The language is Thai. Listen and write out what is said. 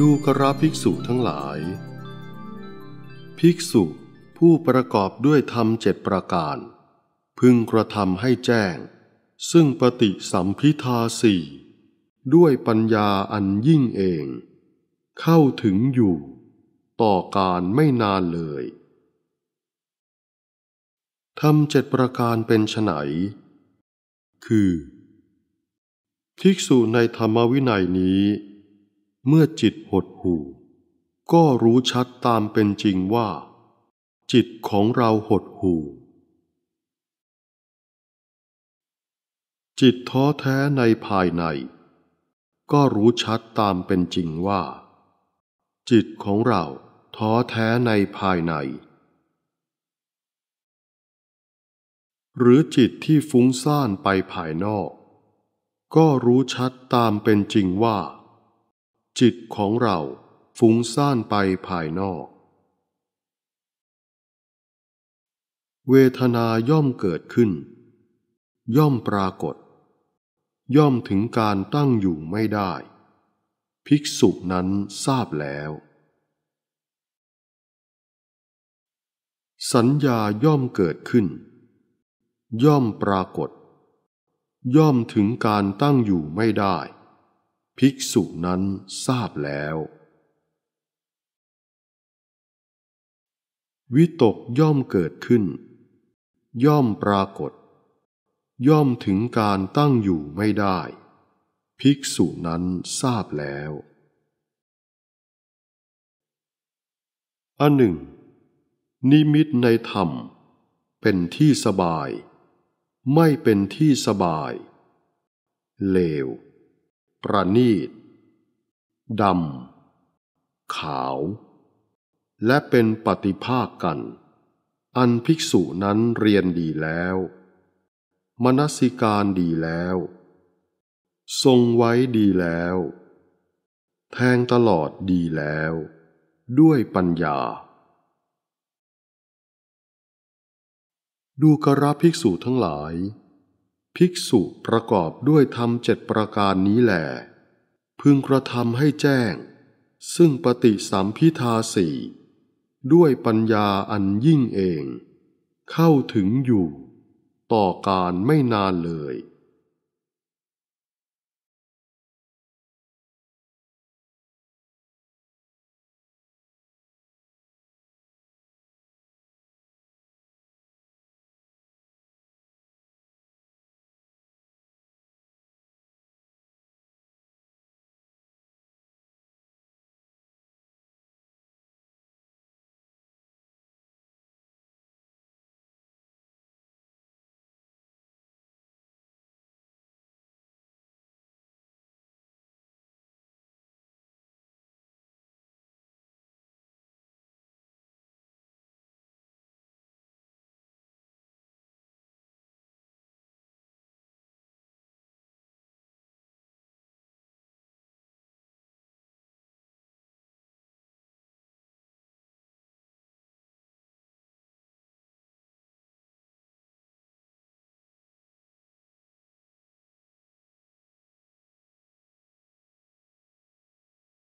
ดูกราภิกษุทั้งหลาย ภิกษุผู้ประกอบด้วยธรรมเจ็ดประการ พึงกระทำให้แจ้ง ซึ่งปฏิสัมพิทาสี่ ด้วยปัญญาอันยิ่งเอง เข้าถึงอยู่ ต่อการไม่นานเลย ธรรมเจ็ดประการเป็นไฉนคือ ภิกษุในธรรมวินัยนี้เมื่อจิตหดหู่ ก็รู้ชัดตามเป็นจริงว่า จิตของเราหดหู่ จิตท้อแท้ในภายใน ก็รู้ชัดตามเป็นจริงว่า จิตของเราท้อแท้ในภายใน หรือจิตที่ฟุ้งซ่านไปภายนอก ก็รู้ชัดตามเป็นจริงว่าจิตของเราฟุ้งซ่านไปภายนอก เวทนาย่อมเกิดขึ้น ย่อมปรากฏ ย่อมถึงการตั้งอยู่ไม่ได้ ภิกษุนั้นทราบแล้ว สัญญาย่อมเกิดขึ้น ย่อมปรากฏ ย่อมถึงการตั้งอยู่ไม่ได้ภิกษุนั้นทราบแล้ว วิตกย่อมเกิดขึ้น ย่อมปรากฏ ย่อมถึงการตั้งอยู่ไม่ได้ ภิกษุนั้นทราบแล้วอันหนึ่ง นิมิตในธรรมเป็นที่สบาย ไม่เป็นที่สบาย เลวประณีต ดำ ขาว และเป็นปฏิภาคกัน อันภิกษุนั้นเรียนดีแล้ว มนสิการดีแล้ว ทรงไว้ดีแล้ว แทงตลอดดีแล้ว ด้วยปัญญา ดูกระภิกษุทั้งหลายภิกษุประกอบด้วยธรรมเจ็ดประการนี้แหลพึงกระทำให้แจ้ง ซึ่งปฏิสัมพิทาสี่ด้วยปัญญาอันยิ่งเอง เข้าถึงอยู่ ต่อการไม่นานเลย